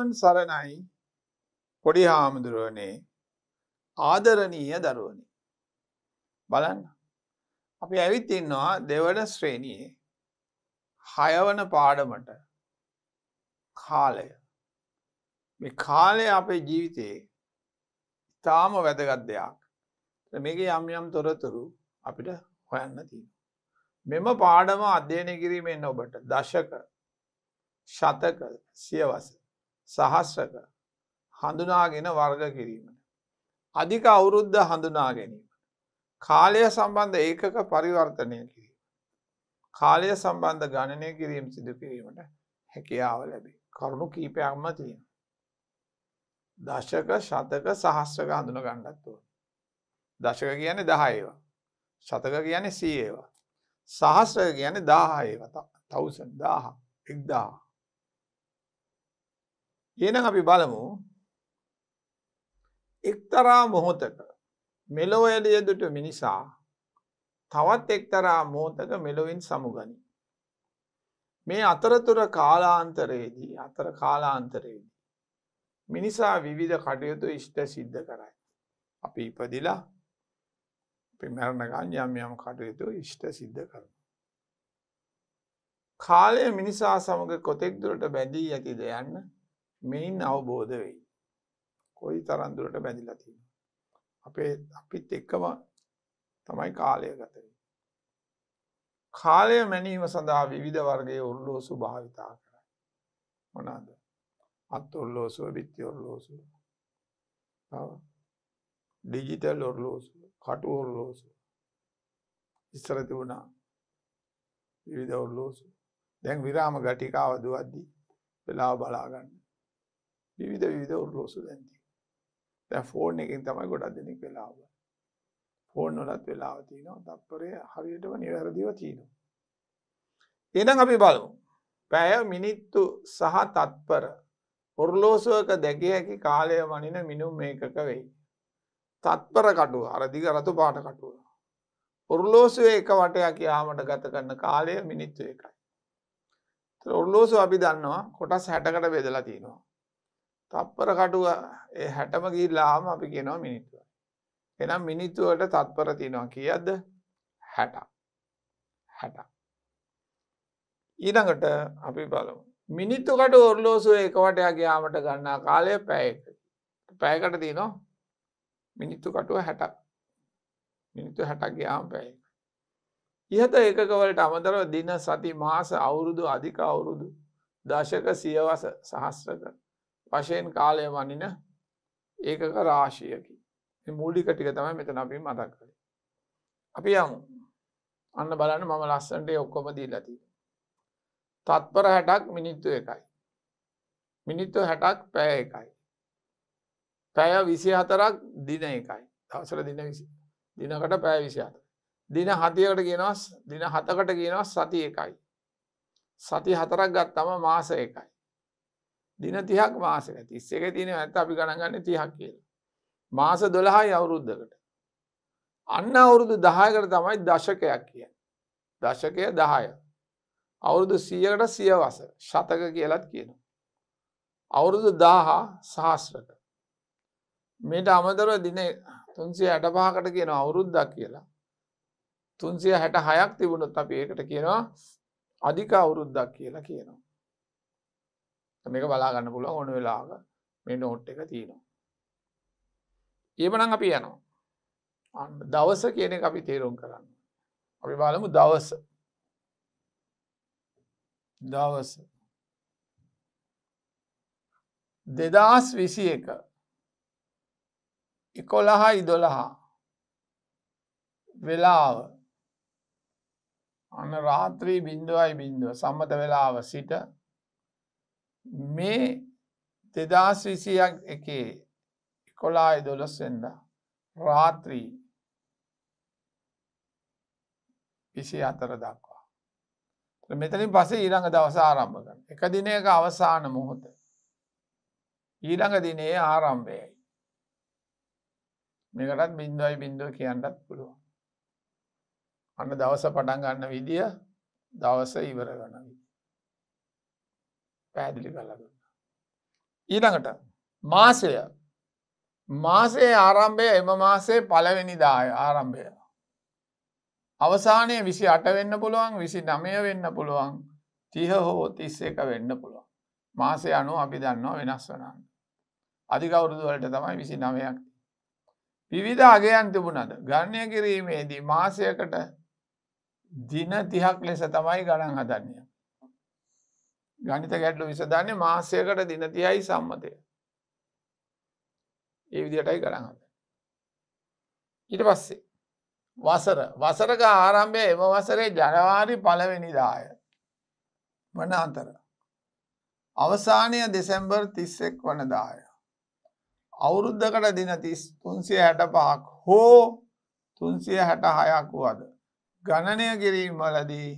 තෙරුවන් සරණයි පොඩි හාමුදුරුවනේ ආදරණීය දරුවනි. බලන්න. අපි ඇවිත් ඉන්නවා දෙවන ශ්‍රේණයේ හයවන පාඩමට කාලය. මේ කාලය අපේ ජීවිතයේ ඉතාම වැදගත් දෙයක්. මේක යම් යම් තොරතුරු අපිට හොයන්න තියෙන. මෙම පාඩම අධ්‍යයනය කිරීමෙන් ඔබට දශක ශතක සියවස සහස්සක හඳුනාගෙන වර්ග කිරීමට. අධික අවුරුද්ධ හඳුනා ගැනීම. කාලය සම්බන්ධ ඒකක පරිවර්තනය කිරීම. කාලය සම්බන්ධ ගණනය කිරීම සිදු කිරීමට හැකියාව ලැබේ. කරුණු කීපයක්ම තියෙන. දශක ශතක සහස්සක හඳුන ගණ්ඩත්තුව. දශක කියන්නේ දහඒවා. ශතක කියන්නේ සීඒවා. සහස්්‍රක කියන්නේ දාහඒවතා තවසන් දාහ එක්දාහ. එනම් අපි බලමු එක්තරා මොහොතක මෙලොව එලියදුට මිනිසා තවත් එක්තරා මෝතක මෙලොවින් සමුගනි. මේ අතරතුර කාලාන්තරයේදී අතර කාලාන්තරයේදී. මිනිසා විවිධ කටයුතු ඉෂ්ට සිද්ධ කරයි. අපි ඉපදිලා පිමැරණගන් යම් යම් කටයුතු ඉෂ්ට සිද්ධ කරන. කාලය මිනිසා සමඟ කොතෙක් දුරට බැඳී ඇතිද යන්න මෙයින් අවබෝධ වෙයි. කොයි තරම් දුරට බැඳිලා තියෙනවද? අපේ අපිත් එක්කම තමයි කාලය ගත වෙන්නේ. කාලය මැනීම සඳහා විවිධ වර්ගයේ ඔර්ලෝසු භාවිතා කරයි. මොනවාද? අත් ඔර්ලෝසුව, බිත්ති ඔර්ලෝසුව. තව ඩිජිටල් ඔර්ලෝසුව, කටු ඔර්ලෝසුව. ඉස්සර තිබුණා විවිධ ඔර්ලෝසු. දැන් විරාම ගටිකාව දුවද්දී වෙලාව බලා ගන්න. විවිධ විධ ඔරලෝසු දැන්ති. දැ ෆෝර්න් එකින් තමයි ගොඩක් දෙනෙක් වෙලාව. ෆෝන් නොලත් වෙලාව තියනවා තත්පරය හරියටම නිවැරදිව තියනවා. එනම් අපි බලමු. පැය මිනිත්තු සහ තත්පර ඔරලෝසුවක දැකිය හැකි කාලය වනින මිනුම් මේකක වෙයි. තත්පර කටුව අරදිග රතු පාට කටුව. ඔරලෝසුව එක වටයක් යාමට ගත කරන කාලය මිනිත්තු එකයි. ඔරලෝසු අපි දන්නවා කොටස් හැටකට බෙදලා තියෙනවා. තත්පර කටුව හැටම ගිල්ලාම අපි කියනවා මිනිත්තුව. එනම් මිනිත්තුවට තත්පර තියෙනවා කියද හැට හැට. ඊළඟට අපි බලමු. මිනිත්තුකට ඔරලෝසුව එකවටයා ගයාමට ගන්නා කාලය පැයක පැයකට තියනවා මිනිත්තු කටුව හැට මිනිත්තු හැටක් ගයාම පැයක. ඉහත එකකවලට අමතරව දින සති මාස අවුරුදු අධික අවුරුදු දශක සියවස සහස්්‍රක වශයෙන් කාලය වනින ඒකක රාශියකි මූලික ටික තමයි මෙතන අපි මතක් කළ අපි යමු අන්න බලන්න මම ලස්සන්ට ඔක්කොම දී ලති තත්පර හැටක් මිනිත්තු එකයි මිනිත්තු හැටක් පැය එකයි පැය විසි හතරක් දින එකයි දවසර දින දිනකට පැය විසි හතර දින හතියකට කියනවස් දින හතකට කියනවස් සති එකයි සති හතරක් ගත්තම මාස එකයි දින තිහක් මාසක තිස්සක තියෙන ඇත අපි ගණගන්න තිහක් කියල. මාස දොළහයි අවුරුද්ධකට. අන්න අවුරුදු දහයකට තමයි දශකයක් කිය. දශකය දහය. අවුරුදු සියකට සියවස ශතක කියලත් කියන. අවුරුදු දාහා සහස්්‍රක. මේට අමතරව දින තුන්සිය හැට පහකට කියන අවුරුද්දක් කියලා. තුන්සිය හැට හයක් තිබුණොත් අප ඒකට කියනවා අධික අවුරුද්දක් කියලා කියනවා. මේක බලාගන්න පුළුව ඕන වෙලාග මේ නෝට් එක තියෙනවා. ඒමනං අපි යනවා දවස කියන අපි තේරුම් කරන්න. අපි බලමු දවස දවස දෙදස් විසි එක එකොළහා ඉදොළහා වෙලාව අන්න රාත්‍රී බින්දුවයි බින්දුව සම්මත වෙලාව සිට මේ දෙදස් විසියක් එකේ කොලාය දොළොස්වෙන්ද රාත්‍රී විසි අතර දක්වා. මෙතනින් පස ඊළඟ දවස ආරම්භ කර එක දිනයක අවසාන මොහොත ඊළඟ දිනේ ආරම්භයයි. මේකටත් බින්දුවයි බින්දුව කියන්නත් පුළුවන්. අන්න දවස පටන් ගන්න විදිිය දවස ඉවර ගන විදි. පැදිලි කලගන්න. ඊළඟට මාසය මාසේ ආරම්භය එම මාසේ පලවෙනිදාය ආරම්භය. අවසානය විසි අට වෙන්න පුළුවන් විසි නමය වෙන්න පුළුවන් තිහ හෝ තිස්ස එක වෙන්න පුළුවන්. මාසය අනු අපි දන්නවා වෙනස් වනන්න. අධිකවුරුදුවලට තමයි විසි නමයක්. විවිධ අගයන් තිබුණද ගණය කිරීමේදී මාසයකට දින තිහක් ලෙස තමයි ගණන් හදන්නේ. ගනිත ගැටලු විසධන්නේ මාසයකට දිනතියයි සම්මතය ඒ විදිටයි කරහද ඊට පස්සේ වසර වසරක ආරම්භය එම වසරේ ජනවාරි පලවෙනිදාය වන අතර අවසානය දෙසැම්බර් තිස්සෙක් වනදාය අවුරුද්ධකට දින තිස් තුන්සිය හැට පහක් හෝ තුන්සිය හැට හයක් වුවද ගණනය කිරීම් වලදී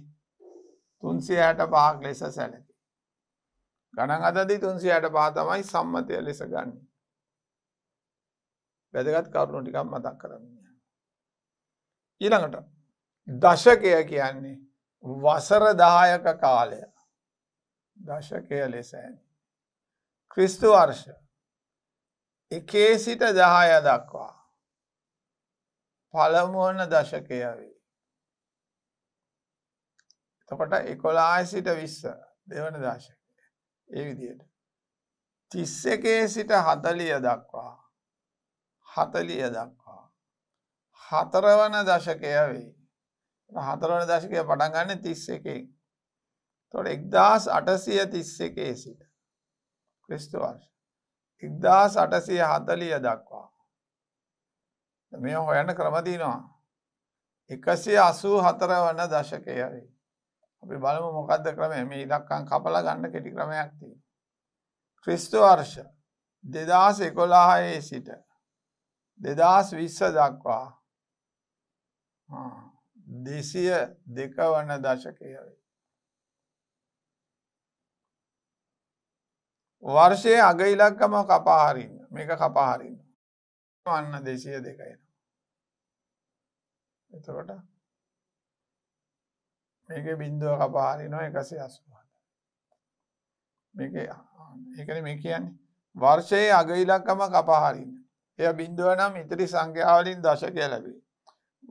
තුන්සිය හැට පහක් ලෙස සැලකි ගණන් අදදි තුන්සියට පා තමයි සම්මතය ලෙස ගන්න. වැදගත් කරුණු ටිකක් මතක් කරන්න. ඊළඟට දශකය කියන්නේ වසර දායක කාලය දශකය ලෙස ක්‍රිස්තු වර්ෂ එකේ සිට දහය දක්වා පළමුවන දශකය වේ. එතකොට එකොලාය සිට විස්ස දෙවන දශක. ඒ විදියට තිස්ස එකේ සිට හතලිය දක්වා හතලිය දක්වා හතරවන දශකය වෙයි හතරවන දශකය පටන් ගන්න තිස්ස එකෙන් තොට එක්දස් අටසිය තිස්ස එකේ සිට ක්‍රිස්තු වර්ෂ එක්දස් අටසිය හතලිය දක්වා මේ හොයන්න ක්‍රමතිනවා එකසිය අසූ හතරවන දශකය වෙයි අපි බලමු මොකක්ද ක්‍රමය මේ ඉලක්කම් කපලා ගන්න කෙටි ක්‍රමයක් තියෙනවා. ක්‍රිස්තු වර්ෂ 2011 සිට 2020 දක්වා දෙසිය දෙක වන දශකය වේ. වර්ෂය අග ඉලක්කම කපාහරින්න මේක කපාහරින්න වන්න දෙසිය දෙකයින. එතකොට මේක බින්දුව කපාරිනවා එකසේ අසුවද මේක ඒකන මේ කියන්නේ වර්ෂයේ අගවිලක්කම කපහරින්න එය බින්දුව නම් ඉතිරි සංඛ්‍යාවලින් දශකය ලැබේ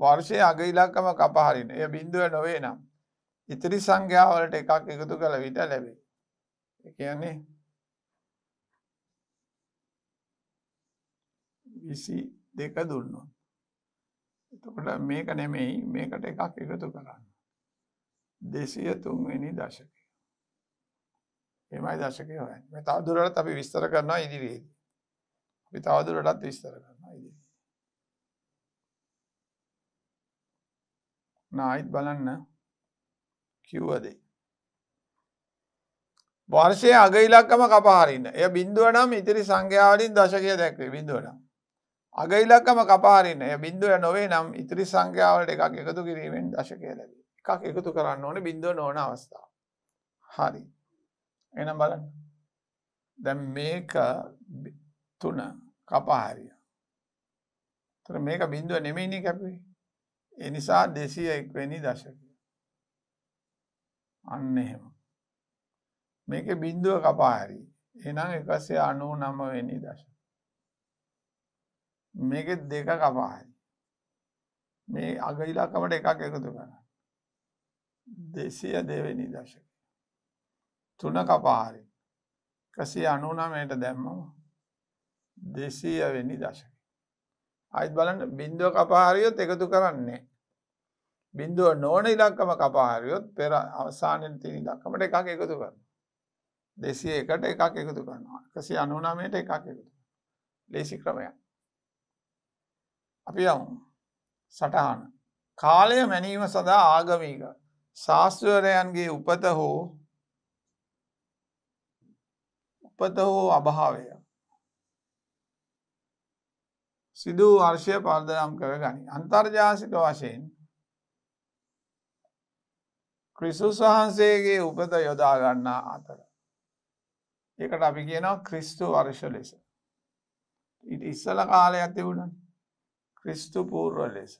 වර්ෂය අගඉලක්කම කපහරින එය බින්දුව නොවේ නම් ඉතිරි සංඝ්‍යාවලට එකක් එකතු කළ විට ලැබේ කියන්නේ විසි දෙක දුන්නු එතකොට මේක නෙමෙයි මේකට එකක් එකතු කරන්න දෙසිය තුන්වෙනි දශකය. එමයි දශකය හොයන්නේ. මේ තවදුරටත් අපි විස්තර කරනවා ඉදිරියේදී. අපි තවදුරටත් විස්තර කරනවා ඉදිරියේදී. නායිත් බලන්න කිව්වද වර්ෂයේ අග ඉලක්කම කපහරින්න. එය බිඳුව නම් ඉතිරි සංඛ්‍යා වලින් දශකය දැක්වේ බිඳුව නම්. අග ඉලක්කම කපහරින්න. එය බිඳුව නොවේ නම් ඉතිරි සංඛ්‍යා වලට එකක් එකතු කිරීමෙන් දශකය ලැබේ. එකක් එකතු කරන්න ඕන බින්දුව නොවන අවස්ථාව. හරි. එනම් බලන්න. දැන් මේක තුන කපාහරිය. තර මේක බින්දුව නෙමෙයිනේ කැපුවේ. ඒ නිසා 201 වෙනි දශකය. අන්න එහෙම. මේකේ බින්දුව කපාහරිය. එහෙනම් 199 වෙනි දශකය. මේකේ දෙක කපාහරිය. මේ අග ඉලක්කමට එකක් එකතු කරනවා. දෙසිය දෙවෙනි දශක තුන කපාරි කසි අනුනමයට දැම්මම දෙසීයවෙනි දශක අයිත් බලන්න බින්දුව කපාරියොත් එකතු කරන්නේ බින්දුව නෝන ඉලක්කම කපාරියොත් පෙර අවසානෙන් තියෙන ඉලක්කමට එකක් එකතු කරනවා දෙසිය එකට එකක් එකතු කරනවා එකසිය අනුනමයට එකක් එකතු ලේසි ක්‍රමයක් අපි යමු සටහන කාලය මැනීම සඳහා ආගමීකයි ශාස්ත්‍රවරයන්ගේ උපත හෝ උපත හෝ අභාවය සිදු වර්ෂය පර්දනම් කර ගනි අන්තර්ජාසික වශයෙන් ක්‍රිසුස් වහන්සේගේ උපත යොදා ගන්නා අතර ඒකට අපි කියනවා ක්‍රිස්තු වර්ෂ ලෙස ඉස්සල කාලයක් තිබුණ ක්‍රිස්තු පූර්ව ලෙස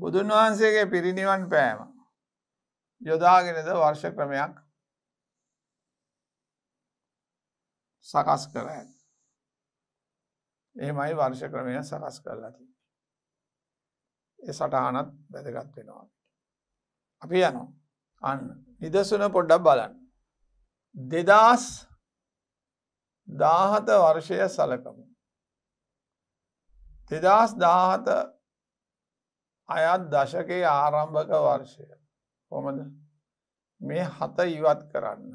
බුදුන් වහන්සේගේ පිරිනිවන් පෑම යොදාගෙනද වර්ෂ ක්‍රමයක් සකස් කර ඇත්. එහෙමයි වර්ෂ ක්‍රමය සකස් කරලති. ඒ සටහනත් වැදගත් වෙනවා. අපි යනු අන්න නිදසුන පොඩ්ඩක් බලන්න. දෙදස් දාහත වර්ෂය සලකමු. දෙදස් දාහත අයත් දශකයේ ආරම්භක වර්ෂය කොමද මේ හත ඉවත් කරන්න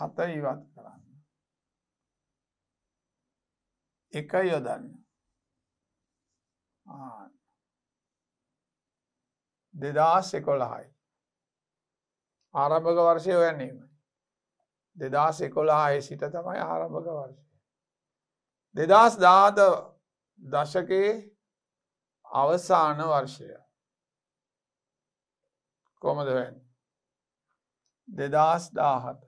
හත ඉවත් කරන්න එක යොදන්න දෙදස් එකොළහයි ආරභක වර්ෂය ඔයන්නේම දෙදස් එකොළහාය සිට තමයි ආරභක වර්ෂය දෙදස් දාත දශකයේ අවසාන වර්ෂය කොමද වෙන් දෙදස් දාහත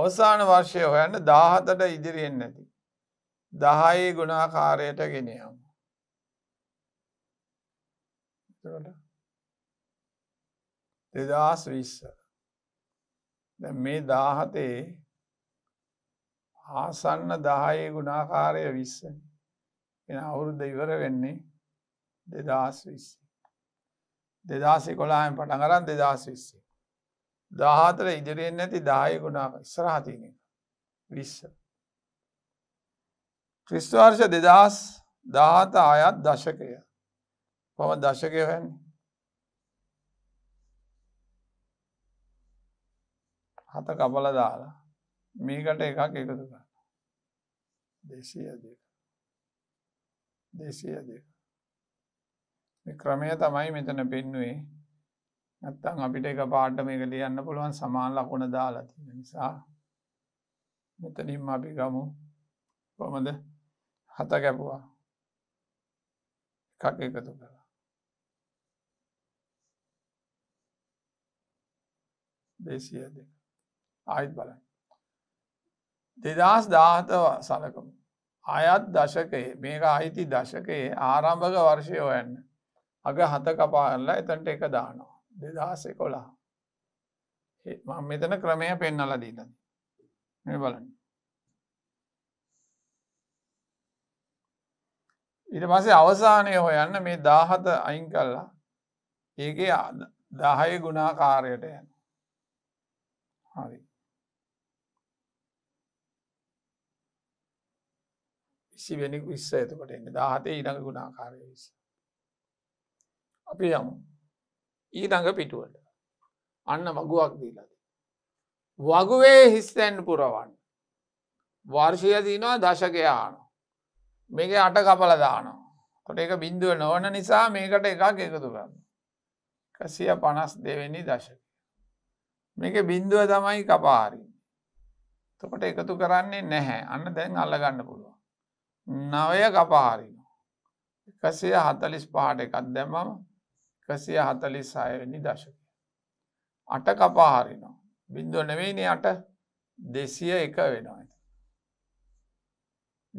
අවසාන වර්ෂය හොයන්න දාහතට ඉදිරියෙන් නැති දහයේ ගුණාකාරයට ගෙනියම් දෙදස් විස්ස මේ දාහතේ ආසන්න දහයේ ගුණාකාරය විස්ස එන අවුරුද්ද ඉවර වෙන්නේ දෙදස් විස්ස දෙදාසි කොලාහෙන් පටන් කරන් දෙදස් විස්සේ දහතර ඉදිරියෙන් නැති දාය ගුණාව ස්රාතින විස්ස ක්‍රිස්තුවර්ෂ දෙදස් දාත අයත් දශකය පොම දශකය හැන් හත කපල දාලා මේකට එකක් එකතු කරන්න දේශය දෙක දේශය දෙක ක්‍රමය තමයි මෙතන පෙන්නුවේ නැත්තං අපිට එක පාට මේක ලියන්න පුළුවන් සමාන් ලකුණ දාලා තින නිසා මෙතනින් අපි ගමු කොමද හත කැපුවා එකක් එකතු කළා දේශය දෙක ආයිත් බලන්න දෙදස් දාහතව සලකමු. අයත් දශකයේ මේක අයිති දශකයේ ආරම්භක වර්ෂය ඔයන්න. අග හත කපාල්ලා එතන්ට එක දානවා. දෙදහස කොලා. මෙතන ක්‍රමය පෙන්නල දීතන්. මේ බලන්න. ඉට පසේ අවසානය හොයන්න මේ දාහත අයින් කල්ලා ඒගේ දහය ගුණාකාරයට යන. හරි. විශ්වෙනි විස්ස එතකොට එන්න දාහතේ ඉඩඟ ගුණාකාරය විස. අපි යමු ඊටඟ පිටුවට අන්න වගුවක් දීලද. වගුවේ හිස්තැන් පුරවන්න. වර්ෂය දීනවා දශකයාන. මේක අට කපල දානවා. කොට එක බින්දුව නොවන නිසා මේකට එකක් එකතු කරන්න. කසිය පනස් දෙවෙනි දශක. මේක බින්දුව තමයි කපාරින්. තකොට එකතු කරන්නේ නැහැ අන්න දැන් අල්ලගන්න පුළුවන්. නවය කපාහරින. එකසිය හතලිස් පහට එකක් දැමම එකසිය හතලිස් සයවෙනි දශක. අට කපාහරිනවා. බින්දුව නෙවෙයිනේ අට දෙසිය එක වෙනවා ඇත.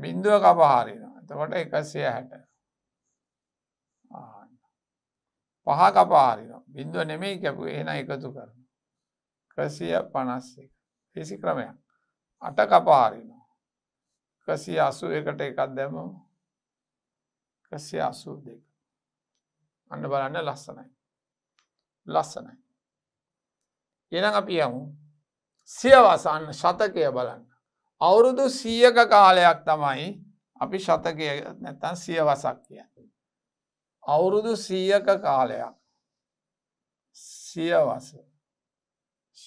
බින්දුව කපහරිනවා එතකොට එකසිය හැට පහ කපාරිනවා බින්දුව නෙමෙයි කැපු එහෙන එකතු කරන ක්‍රසිය පනස්සේ පිසි ක්‍රමයක් අට කපාරින කසි අසු එකට එකක් දැම කසි අසූ දෙක අන්න බලන්න ලස්සනයි ලස්සනයි එනම් අපි යමු සියවසන්න ශතකය බලන්න අවුරුදු සියක කාලයක් තමයි අපි ශතකය නැතන් සියවසක් කිය අවුරුදු සියක කාලයක් සියවස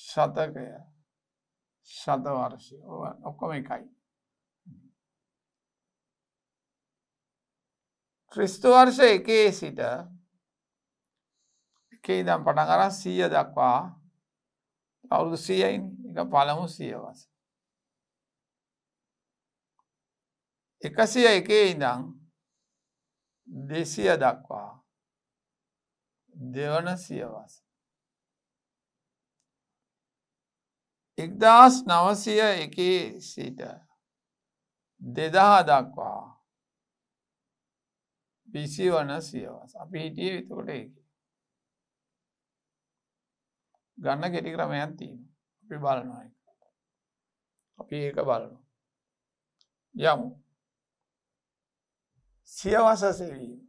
ශතකය ශතවර්ෂය ඔක්කොම එකයි ක්‍රිස්තුවර්ෂ එකේ සිට එකේ දම් පටන් අරන් සීය දක්වා අවුරුදු සියයින් එක පළමු සියවස. එකසිය එකේ ඉඳං දෙසිය දක්වා දෙවන සියවස. එක්දස් නවසිය එකේ සිට දෙදහ දක්වා පිසි වන සියවස් අපි හිටිය එතකොට ඒක ගන්න කෙටි ක්‍රමයක් තියෙන අපි බලනවා අපි ඒක බලනු යමු සියවස සෙවීම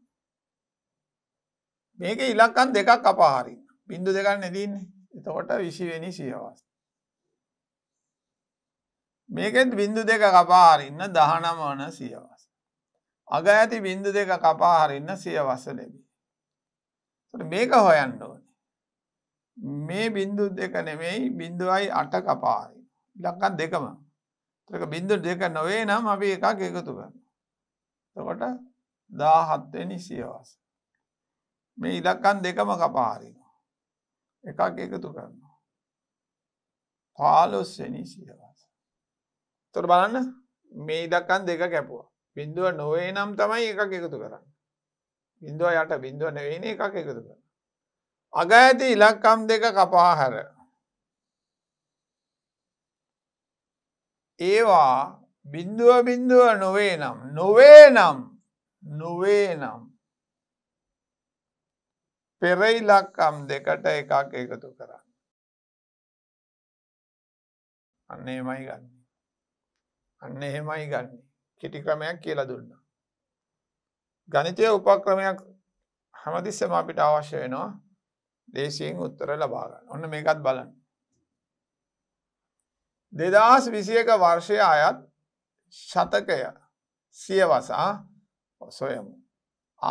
මේක ඉලක්කන් දෙකක් අපහරි බින්දු දෙකන්න නැතින්නේ එතකොට විසිවෙනි සියවස් මේකෙත් බින්දු දෙක කපාරන්න දහනම වන සියවස් අග ඇති බින්දු දෙක කපා හරින්න සිය වස ලැබී. මේක හොයන්න ඕන. මේ බින්දු දෙක නෙමෙයි බින්දුවයි අට කපාරි. ලක්කත් දෙකම. ත්‍රක බින්දු දෙක නොවේ නම් අපි එකක් එකතු කරන්න. තකොට දාහත්වෙනි සියවස. මේ ඉලක්කන් දෙකම කපාරිනවා. එකක් එකතු කරන්න. පාලොස්වෙනි සියවස. තොර බලන්න මේ ඉදක්කන් දෙක කැපුවා. බින්දුව නොවේ නම් තමයි එකක් එකතු කරන්න. බින්දුව යට බින්දුව නෙවෙයින එකක් එකතු කර. අග ඇති ඉලක්කම් දෙක කපා හැර. ඒවා බින්දුව බින්දුව නොවේ නම් නොවේ නම් නොවේ නම් පෙරයිලක්කම් දෙකට එකක් එකතු කරන්න. අන්න එමයි ගන්න. අන්න එහෙමයි ගන්නේ. කෙටි ක්‍රමයක් කියලා දුන්නා. ගණිතය උපක්‍රමයක් හැමතිස්සම අපිට අවශ්‍ය වෙනවා දේශයෙන් උත්තර ලබා ගන්න. ඔන්න මේකත් බලන්න. 2021 වර්ෂය අයත් ශතකය සියවසා සොයමු.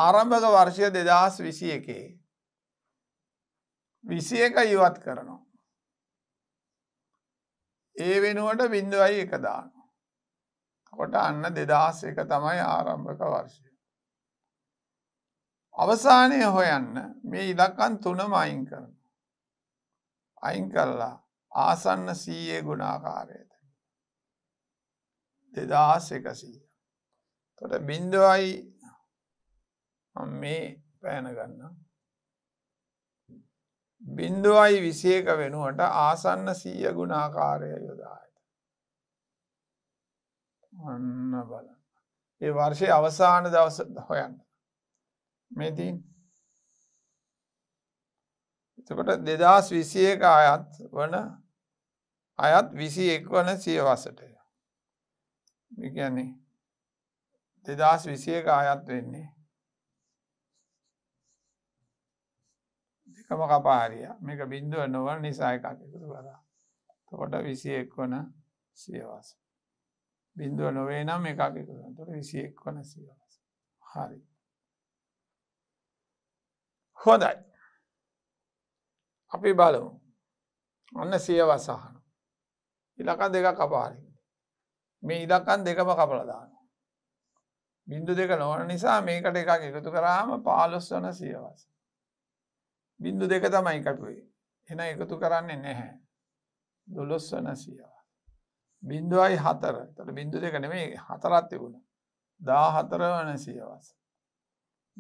ආරම්භක වර්ෂය 2021 21 ඉවත් කරනවා. ඒ වෙනුවට බිඳුවයි එක දාන. කොට අන්න දෙදස් එක තමයි ආරම්භක වර්ෂය. අවසානය හොයන්න මේ ඉලක්කන් තුනම අයින් කරන. අයින් කරලා ආසන්න සීයේ ගුණාකාරයට. දෙදස් එකසීය. තොට බින්දුවයි මේ පෑනගන්න. බින්දුවයි විසේක වෙනුවට ආසන්න සීය ගුණාකාරය යොදායි. ඔන්න බලන්න. ඒ වර්ෂය අවසාන දවස හොයන්න. මෙතින් එතකොට දෙදස් විසියක අයත් වන අයත් විසි එක් වන සියවසටය. කියන්නේ දෙදස් විසියක අයත් වෙන්නේ එකම කපාරිය මේක බින්දුව නොවන නිසා එකක් එකතු කරා. තකොට විසි එක් වන සියවසට. බින්දුව නොවේ නම් එකක් එකතුර විසියෙක් වන සියවස හරි හොඳයි අපි බලමු ඔන්න සියවසාහන ඉලකන් දෙක කපාරි මේ ඉලකන් දෙකම කපලදාන බින්දු දෙක නොවන නිසා මේකට එකක් එකතු කරාම පාලොස් වන සියවස බින්දු දෙක තමයි එකතුයි එන එකතු කරන්නේ නැහැ දොළොස් වන සියවස බින්දුවයි හතර තට බින්දු දෙක නෙමේ හතරත් තිබුණ දා හතර වන සියවස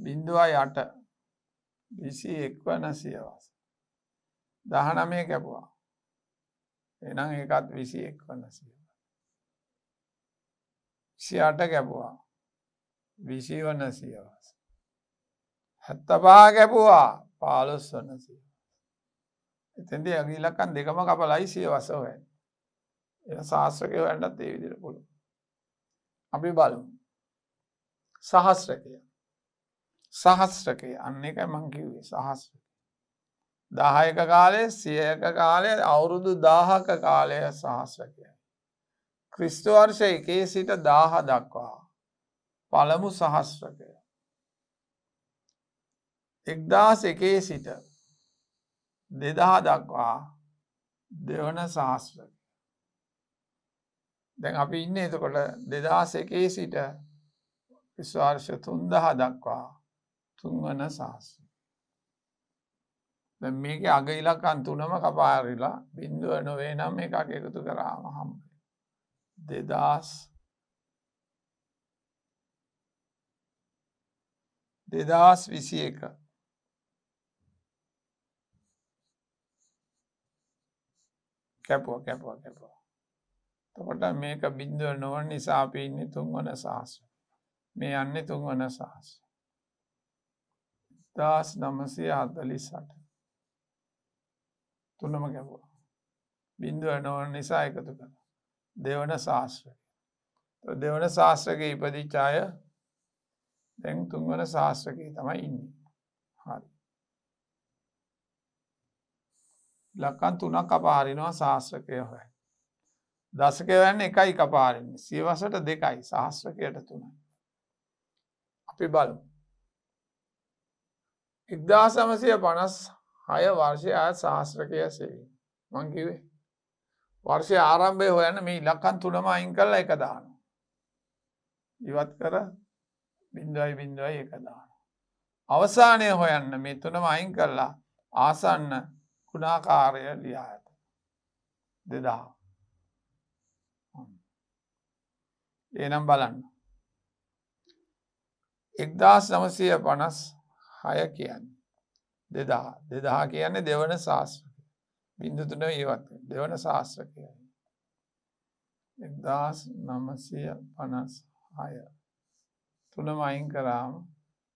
බින්දුවයි අට විසි එක්වන සියවස දහනමය කැපුවා එනම් එකත් විසි එක්වන්න සිය සියට කැපුවා විසි වන්න සියවස හැත්තපා කැපුවා පාලොස් වන්න සිය එතැදි අගිලකන් දෙකම කපලයි සිය වසවෙන් එ ශාස්ත්‍රකය වැන්නත් ඒ විදිර පුළු අපි බලු සහස්රකය සහස්්‍රකය අන්න එක මංකිවේ සහස්්‍රක දහයක කාලය සියක කාලය අවුරුදු දාහක කාලය සහස්්‍රකය ක්‍රිස්තුවර්ෂ එකේ සිට දාහ දක්වා පළමු සහස්්‍රකය එක්දාස් එකේ සිට දෙදා දක්වා දෙවන සහස්්‍රක දැන් අපි ඉන්න එතකොට දෙදාසකේ සිට විශ්වාර්ශ තුන්දහ දක්වා තුන්වන සහස. ද මේක අග ඉලක්කන් තුනම කපාරිලා බින්දුව නොවේ නම් එකක් එකතු කරාම හම් දෙදස් දෙදස් විසි එක කැපුව කැපුව කැපුවා තකොට මේක බින්දුව නොවන් නිසා අපි ඉන්න තුන්වන සහස මේ යන්න තුන්වන සහස දස් නමසේ අදලිසට තුනම ගැබුව බින්දුව නොවන් නිසා එකතු කර දෙවන ශාස්ත්‍රය දෙවන ශාස්ත්‍රක ඉපදිච්චාය දැන් තුන්වන ශාස්ත්‍රකයේ තමයි ඉන්න හරි ලක්කන් තුනක් අප හරිනවා ශාස්ත්‍රකය හොයි දසක වැන්න එකයි කපාරන්නේ සියවසට දෙකයි සහස්්‍රකයට තුනයි. අපි බලමු. ඉක්දා සමසය පනස් හය වර්ෂය අයත් සහස්්‍රකය සෙවී මංකිවේ වර්ෂය ආරම්භය හොයන්න මේ ඉලක්කන් තුළම අයින් කල්ල එක දානු ඉවත් කර බින්දුවයි බින්දුවයි එක දාන අවසානය හොයන්න මේ තුනම අයින් කරලා ආසන්න කුණාකාරය ලියා ඇත දෙදා එනම් බලන්න. එක්දස් නමසය පනස් හය කියන්න. දෙදා දෙදා කියන්නේ දෙවන ශාස්ත්‍රක බිඳුතුන ඒවත් දෙවන ශාස්ත්‍ර කියයි. එක්දස් නමසය පනස් හය තුනම අයින් කරාම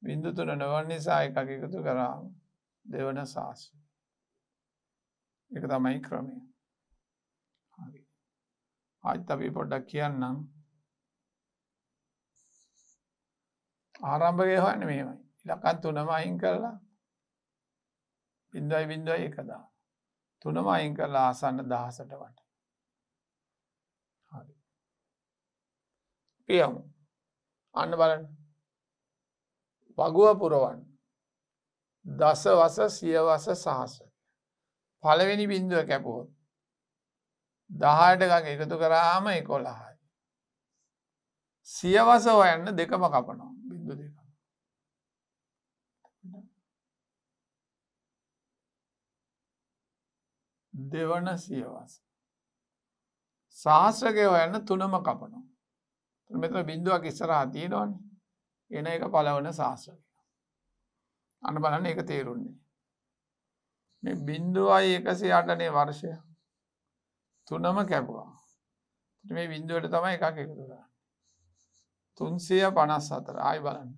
බිඳුතුන නොවන් නිසා එකක එකතු කරාම දෙවන ශාස්ත්‍ර. එක තමයි ක්‍රමය. හරි. අත් අපි පොඩ්ඩක් කියන්නම් ආරම්භකය හන්න මෙමයි ඉලකත් තුනම අයින් කරලා බින්දයි බින්දයි එකදා තුනම අයින් කරලා ආසන්න දහසට වට පියමු අන්න බලන්න වගුව පුරුවන් දස වස සියවස සහස පළවෙනි බින්දුව කැපුවොත් දහයට ගඟ එකතු කරාම එකොළහයි සියවස ඔයන්න දෙකම කපනවා නැද්ද දෙක. දෙවන සියවස. ශාස්ත්‍රකය හොයන්න තුනම කපනු. මෙත බින්දුවක් ඉස්සරහා තියෙනවන එන එක පලවන ශාස්ත්‍රකය. අන බලන්න එක තේරුන්නේ. මේ බින්දුවයි එකසේ අටනේ වර්ෂය තුනම කැපවා. මේ බින්දුවට තමයි එකක් එකතුරන්න. තුන්සිය පනස් අතර ආයි බලන්න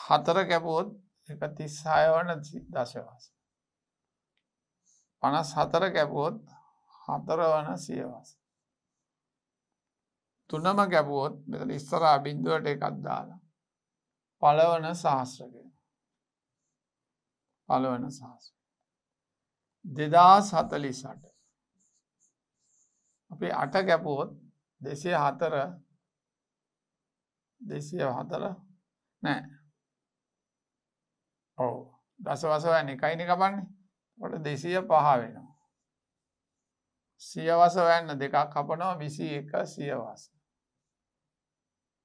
හතර කැපුවොත් එක තිස්සායවන දශවස පනස් හතර කැපුවොත් හතර වන සියවස තුනම කැපුවොත් මෙත ඉස්සරා බින්දුවට එකත් දාලා පලවන සහස්්‍රක පලවන සහස් දෙදා සතලිසට අපි අට කැපුවොත් දෙසේ හතර දෙසිය හතර නෑ ඔවු දසවසවැන්න එකයින කපන්නේ ොට දෙසිය පහ වෙනවා සියවස වැන්න දෙකක් කපනවා විසි එක සියවස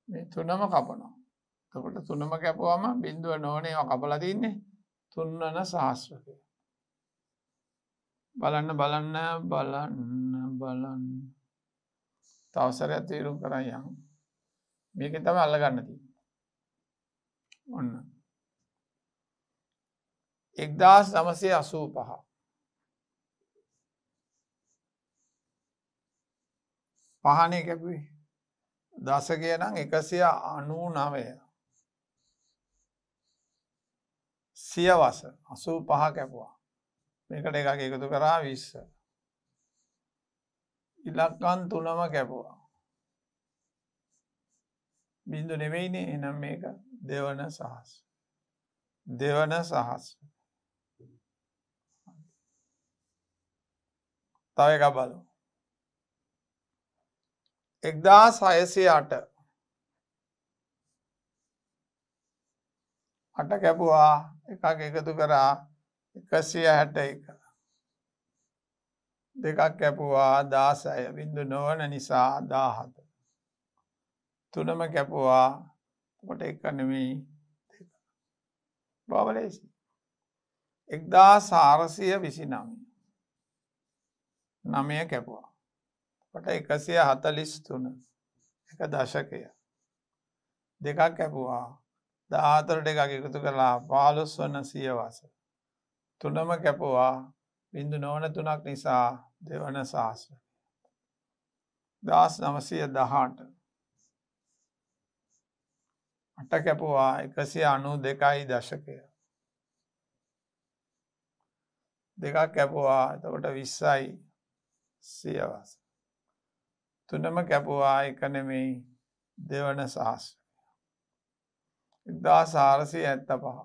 මේ තුනම කපනවා තකට තුනම කැපුවම බින්දුව නෝනේ කපල තින්නේ තුන්නන ශාස්ත්‍රකය බලන්න බලන්න බලන්න බලන්න තවසර ඇතේරුම් කරයන් මේකෙන් තම අල්ල ගන්න ති ඔන්න එක්දස් නමසේ අසූ පහ පහනය කැපුයි දසකය නම් එකසිය අනූ නවය සියවස අසූ පහ කැපුවා මේකට එකක් එකතු කරා විස්ස ඉලක්කන් තුනම කැපුවා බිඳු නෙවෙයිනේ එනම් මේක දෙවන සහස්. දෙවන සහස්. තව එක බලු. එක්දා සයසේ අට අට කැපුවා එකක් එකතු කරා එකසිය හැට එක දෙකක් කැපුවා දාසය බිඳු නොවන නිසා දාහත තුනම කැපුවා මට එක් අනමී බවලේසි එක්දා සාරසිය විසි නම නමය කැපුවා පට එකසිය හතලිස් තුන එක දශකය දෙකක් කැපුවා දාතරට එකක් එකතු කලා පාලුස් වන්න සියවස තුනම කැපුවා බිඳු නොවන තුනක් නිසා දෙවන ශාස්ත්‍ර දස් නමසය දහට මට කැපුවා එකසි අනු දෙකයි දශකය දෙකක් කැපුවා එතකොට විස්සයි සියවස තුනම කැපුවා එකනෙමෙයි දෙවන ශාස්ත්‍ර ඉදා සාරසි ඇත්ත පහ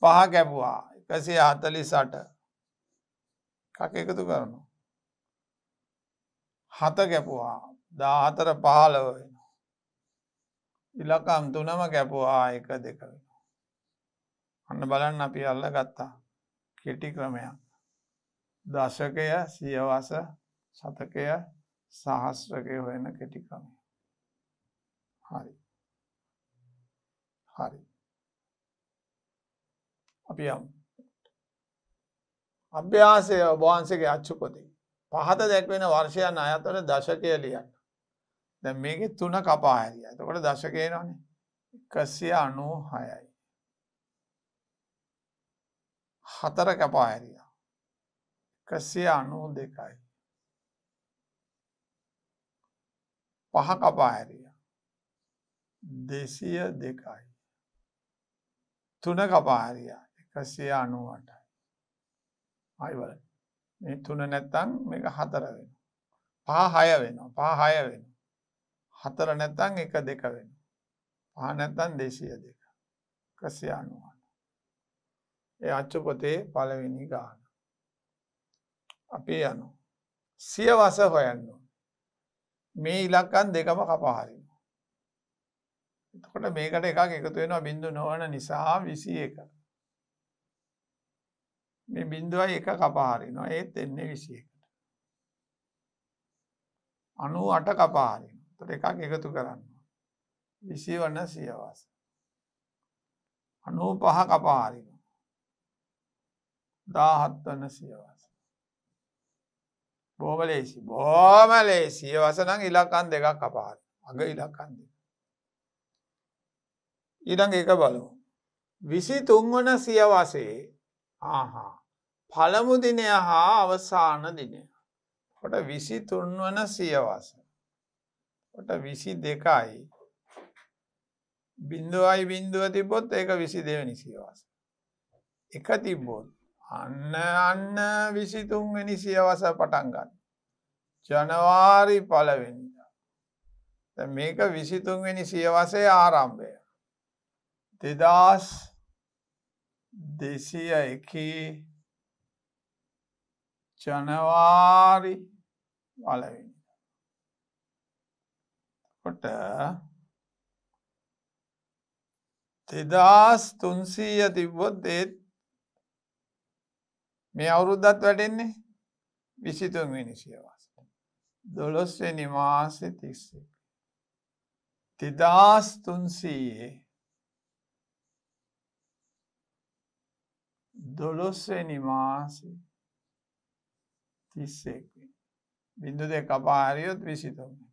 පහ කැපුවා එකසි අතලි සට කක එකතු කරනු හත කැපුවා දාහතර පහලව වෙන ඉලකම් තුනම කැපුවා එක දෙකර. අන්න බලන්න අපි අල්ල ගත්තා කෙටි ක්‍රමයක්. දශකය සියවස සතකය සහස්්‍රකය හොයන කෙටික්‍රමය. හරි හරි අපි යම් අභ්‍යාසය ඔබහන්සගේ අච්චුපොති පහත දැක්වෙන වර්ෂයන් අයතර දශකය ලියන්න දැ මේක තුන කපා හැරිය තකොට දශකේනනේ එකසිය අනුව හයයි. හතර කැපා හැරිය එකසිය අනුව දෙකයි. පහ කපා හැරිය දෙසිය දෙකයි. තුන කපා හැරිය එකසිය අනුවටයි. අයිවල මේ තුන නැත්තන් මේක හතර වෙන. පහ හය වෙනවා පහ හය වෙනවා හතර නැතන් එක දෙක වෙන පහ නැතන් දේශය දෙක කසි අනුවන ඒ අච්චුපොතේ පලවෙනි ගාන අපේ යනු සියවස හොයන්න මේ ඉලක්කන් දෙකම කපහරින එතකොට මේකට එකක් එකතු වෙනවා බිඳු නොවන නිසා විසි එක මේ බින්දුවයි එක කපහරිනවා ඒත් එන්නේ විසි එකට අනු අට කපාහරින තොට එකක් එකතු කරන්න. විසි වන්න සියවස. අනූ පහ කපාරින. දාහත් වන්න සියවස. බෝම ලේසි බෝම ලේසිය වසනං ඉලකන් දෙකක් කපාර අඟ ඉලකන්ද. ඉඩඟ එක බලු. විසි තුන්වන සියවසේ ආහා. පළමු දිනය හා අවසාන දිනය. කොට විසි තුන්වන සියවසේ. කොට විසි දෙකයි බිින්දුවයි බිින්දුව තිබොත් ඒක විසි දෙවනි සියවස එක තිබ්බොත් අන්න අන්න විසිතුන්වැනි සියවස පටන්ගන්න ජනවාරි පලවෙනිද මේක විසිතුන්වැනි සියවසේ ආරම්භය දෙදස් දෙසිය එක ජනවාරි පලවෙනි කොට තෙදස් තුන්සීය තිබ්බොත් ඒත් මේ අවුරුද්දත් වැටෙන්නේ විසිතුන්වෙනි සියවස දොළොස්වෙනි මාසෙ තිස්සේ තිදස් තුන්සීයේ දොළොස්වෙනි මාසෙ තිස්සෙක් බිඳු දෙක අපාරියොත් විසිතුන්වෙනි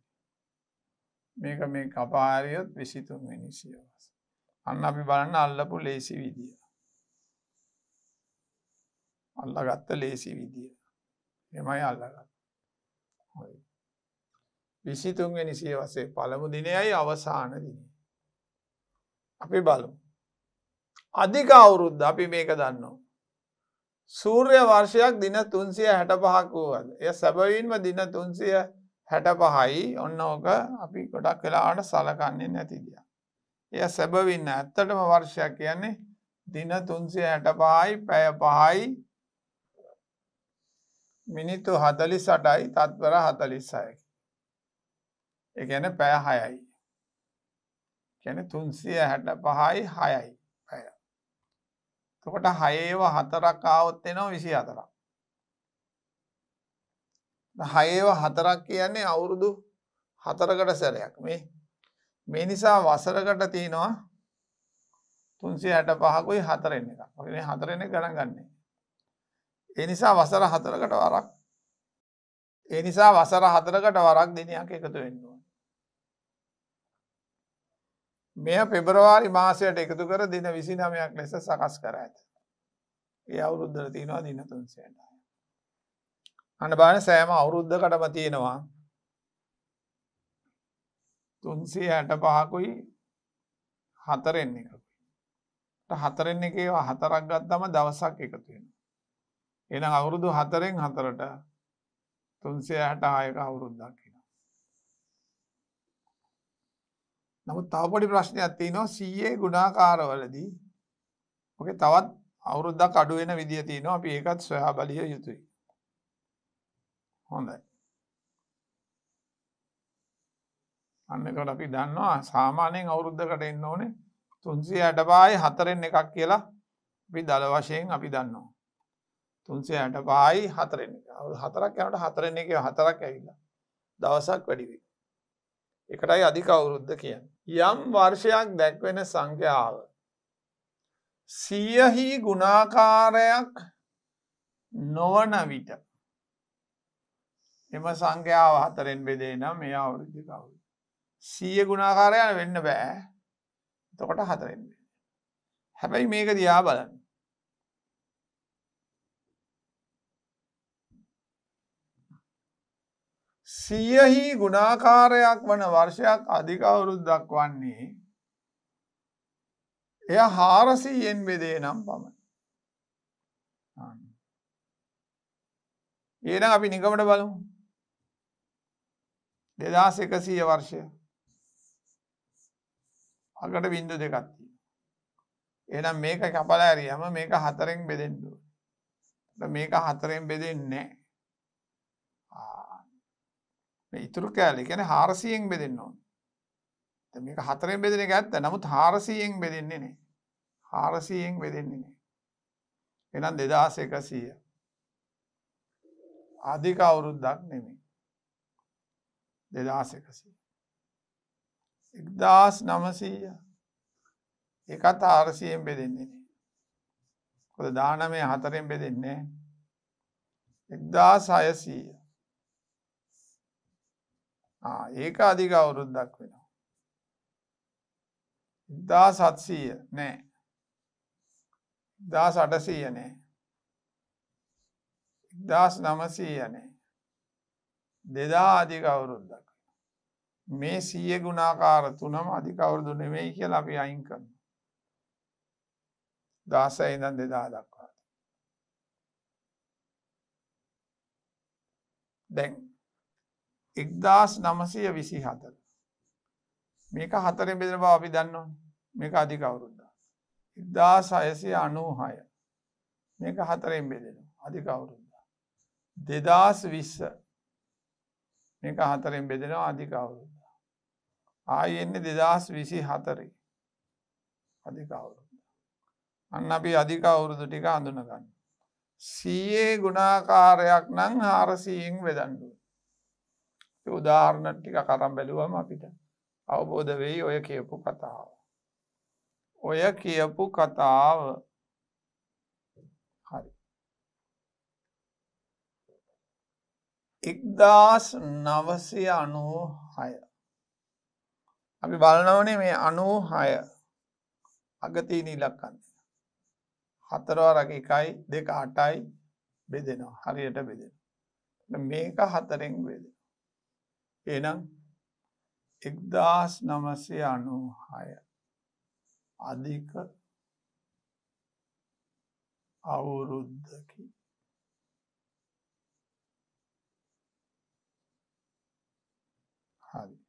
මේක මේ කපාරියොත් විසිතුන් මිනිසියවස. අන්න අපි බලන්න අල්ලපු ලේසි විදිිය. අල්ලගත්ත ලේසි විදිිය. එමයි අල්ලගත්. විසිතුන්ගනි සියවසේ පළමු දිනයයි අවසාන දින. අපි බලු. අධික අවුරුද්ද අපි මේක දන්නවා. සූර්ය වර්ෂයක් දින තුන්සිය හැට පහක් වුවද එය සැබවින්ම දින තුන්සිය හැට පහයි ඔන්න ඕක අපි ගොඩක් වෙලාට සලකන්නේ නැතිදිය. එය සැබවින්න ඇත්තටම වර්ෂයක් කියන්නේ දින තුන්සිය හැට පහයි පැය පහයි මිනිත්තු හතලි සටයි තත්වර හතලිස්සයකි. එකන පැය හයයි. කැන තුන්සිය හැට පහයි හයයි පැය. තකොට හයේව හතරක් ආවොත් එනවා විසි අතරක්. හයව හතරක් කියන්නේ අවුරුදු හතරකට සැරයක් මේ මේ නිසා වසරකට තියෙනවා තුන්සේ ඇට පහකුයි හතරෙන් එක ඔන හතරෙන ගණ ගන්නේ ඒ නිසා වසර හතරකට වරක් ඒ නිසා වසර හතරකට වරක් දෙනයක් එකතු වෙන්නුව මෙය පෙබරවාරි මාසයට එකතු කර දින විසි නමයක් ලෙස සකස් කර ඇත ඒ අවුරුද්ධර තියෙනවා දින තුන්සේටයි අන්න බාන සෑම අවුරුද්ධකටම තියෙනවා තුන්සේ ඇට පහකුයි හතරෙන් එකකුයි හතරෙන් එකේ හතරක් ගත්තම දවසක් එකතුවෙන එන අවුරුදු හතරෙන් හතරට තුන්සේ හැට ආයක අවුරුද්දක් කියෙන නමුත් තවපොඩි ප්‍රශ්නයක් තියනවා සීයේ ගුණාකාරවලදී ඔක තවත් අවුරුද්දක් අඩුවෙන විදිහ තියෙනවා අපි ඒකත් සොයා බලිය යුතුයි හොඳයි. අන්න එතකොට අපි දන්නවා සාමාන්‍යයෙන් අවුරුද්දකට එන්න ඕනේ 365යි 4න් එකක් කියලා අපි දල වශයෙන් අපි දන්නවා. 365යි 4න් එක. හතරක් යනකොට 4න් එකේ හතරක් ඇවිල්ලා දවසක් වැඩි වෙයි. එකටයි අධික අවුරුද්ද කියන්නේ. යම් වර්ෂයක් දැක්වෙන සංඛ්‍යාව සියහි ගුණාකාරයක් නොවන විට එම සංඛ්‍යාව හතරෙන් බෙදේ නම් මේ අවුරුද්ධ කවුද. සීය ගුණාකාරයන වෙන්න බෑ තොකොට හතරෙන් හැබැයි මේක දියා බලන්න. සියහි ගුණාකාරයක් වන වර්ෂයක් අධිකවුරුද්දක් වන්නේ එය හාරසීයෙන් බෙදේ නම් පමණ. ඒනම් අපි නිකමට බලමු. දෙදස් එකසීය වර්ෂය අකට බින්දු දෙකත්ති එනම් මේක කපල ඇරියම මේක හතරෙන් බෙදෙන්ඩු මේක හතරෙන් බෙදෙන්නේ ඉතුරු කෑලි ගැන හාරසියෙන් බෙදෙන්න්න ඕන මේක හතරෙන් බෙදෙන එක ඇත්ත නමුත් හාරසියෙන් බෙදෙන්නේ නේ හාරසියෙන් බෙදෙන්නේ නේ එනම් දෙදස් එකසීය අධික අවුරුද්දක් නෙමේ දෙදස් එකසී. එක්දස් නමසීය එකත් ආරසියෙන් බෙදෙන්නේ කොද දානමය හතරෙන් බෙදෙන්නේ එක්දා සයසීය ඒක අධික අවුරුද්දක් වෙනවා එක්දා සත්සීය නෑ දා සටසීය නෑ එක්දස් නමසීය නෑ දෙදා අධික අවුරුද්දක් මේ සීය ගුණාකාර තුනම අධිකවුරුදු නෙවෙයි කියලා අපි අයින් කරන දාසයි ඉඳන් දෙදා දක්වා දැන් එක්දස් නමසය විසි හතර මේක හතරින් බෙදර බව අපි දන්නවා මේක අධිකවුරුද්දා එක්දා සයසය අනූ හය මේක හතරෙන් බෙදෙන අධිකවුරුද්දා දෙදස් විස්ස මේක හතරෙන් බෙදෙනවා අධිකවුරු ආය එන්න දෙදස් විසි හතරේ අධිකවුරු අන්න අපි අධිකවුරුදු ටික අඳුනගන්න සයේ ගුණාකාරයක් නං හාරසීයෙන් වෙදන්ඩු උදාහරණ ටික කරම් බැලුවම අපිට අවබෝධ වෙයි ඔය කියපු කතාව ඔය කියපු කතාව එක්දාස් නවසය අනූ හය අපි බලනවනේ මේ අනූ හය අගතියන ඉලක්කන්න හතරවරක එකයි දෙක අටයි බෙදෙනවා හරියට බෙදෙන මේක හතරෙන් බෙද එනම් එක්දාස් නමසය අනූ හය අධික අවුරුද්ධකි Javi.